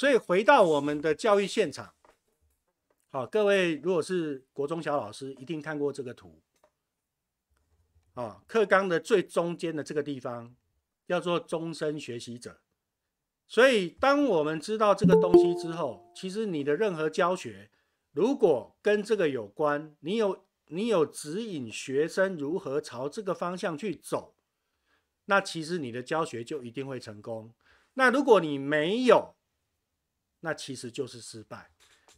所以回到我们的教育现场，好，各位如果是国中小老师，一定看过这个图。啊，课纲的最中间的这个地方叫做终身学习者。所以，当我们知道这个东西之后，其实你的任何教学，如果跟这个有关，你有你有指引学生如何朝这个方向去走，那其实你的教学就一定会成功。那如果你没有，那其实就是失败。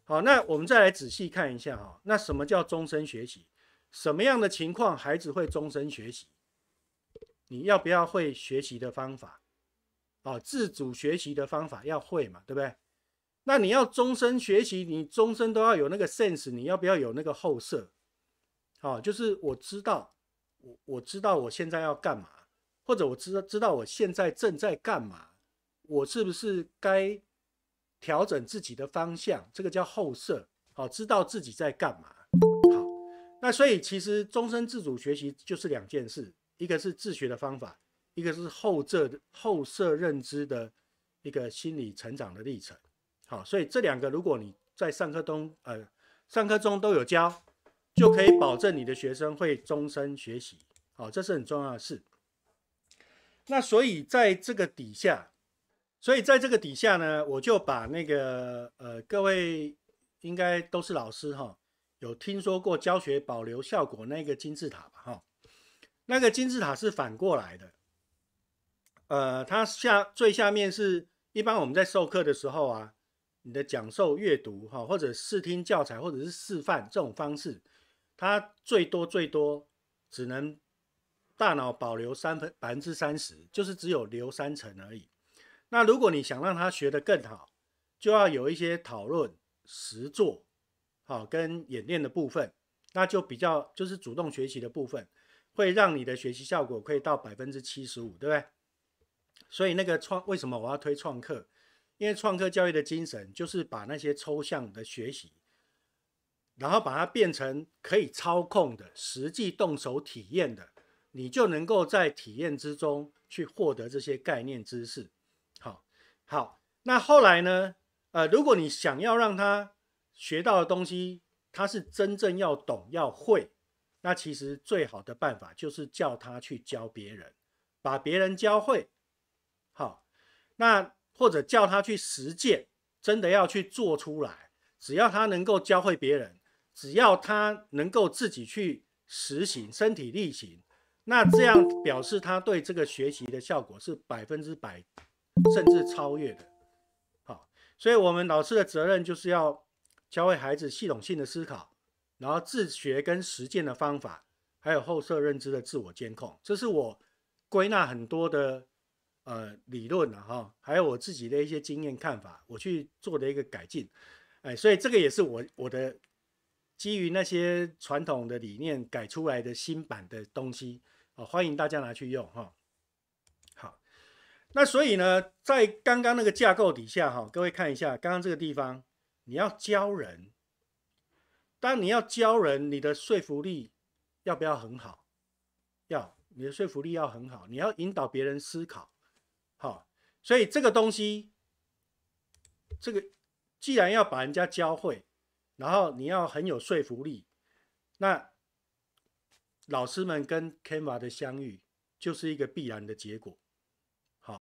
好，那我们再来仔细看一下哈，那什么叫终身学习？什么样的情况孩子会终身学习？你要不要会学习的方法？哦，自主学习的方法要会嘛，对不对？那你要终身学习，你终身都要有那个 sense，你要不要有那个后设？好，就是我知道，我我知道我现在要干嘛，或者我知道知道我现在正在干嘛，我是不是该？调整自己的方向，这个叫后设，好，知道自己在干嘛。好，那所以其实终身自主学习就是两件事，一个是自学的方法，一个是后设的后设认知的一个心理成长的历程。好，所以这两个如果你在上课中呃上课中都有教，就可以保证你的学生会终身学习。好，这是很重要的事。那所以在这个底下。所以在这个底下呢，我就把那个呃，各位应该都是老师哈，有听说过教学保留效果那个金字塔吧？哈，那个金字塔是反过来的，呃，它下最下面是一般我们在授课的时候啊，你的讲授、阅读哈，或者视听教材，或者是示范这种方式，它最多最多只能大脑保留三分百分之三十，就是只有留三成而已。那如果你想让他学得更好，就要有一些讨论、实做、好跟演练的部分，那就比较就是主动学习的部分，会让你的学习效果可以到百分之七十五，对不对？所以那个创为什么我要推创客？因为创客教育的精神就是把那些抽象的学习，然后把它变成可以操控的实际动手体验的，你就能够在体验之中去获得这些概念知识。好，那后来呢？呃，如果你想要让他学到的东西，他是真正要懂要会，那其实最好的办法就是叫他去教别人，把别人教会。好，那或者叫他去实践，真的要去做出来。只要他能够教会别人，只要他能够自己去实行身体力行，那这样表示他对这个学习的效果是百分之百。甚至超越的，好，所以，我们老师的责任就是要教会孩子系统性的思考，然后自学跟实践的方法，还有后设认知的自我监控。这是我归纳很多的呃理论了哈，还有我自己的一些经验看法，我去做的一个改进。哎，所以这个也是我我的基于那些传统的理念改出来的新版的东西，啊，欢迎大家拿去用哈。那所以呢，在刚刚那个架构底下，哈，各位看一下，刚刚这个地方，你要教人，当你要教人，你的说服力要不要很好？要，你的说服力要很好，你要引导别人思考，好，所以这个东西，这个既然要把人家教会，然后你要很有说服力，那老师们跟 k n v a 的相遇就是一个必然的结果。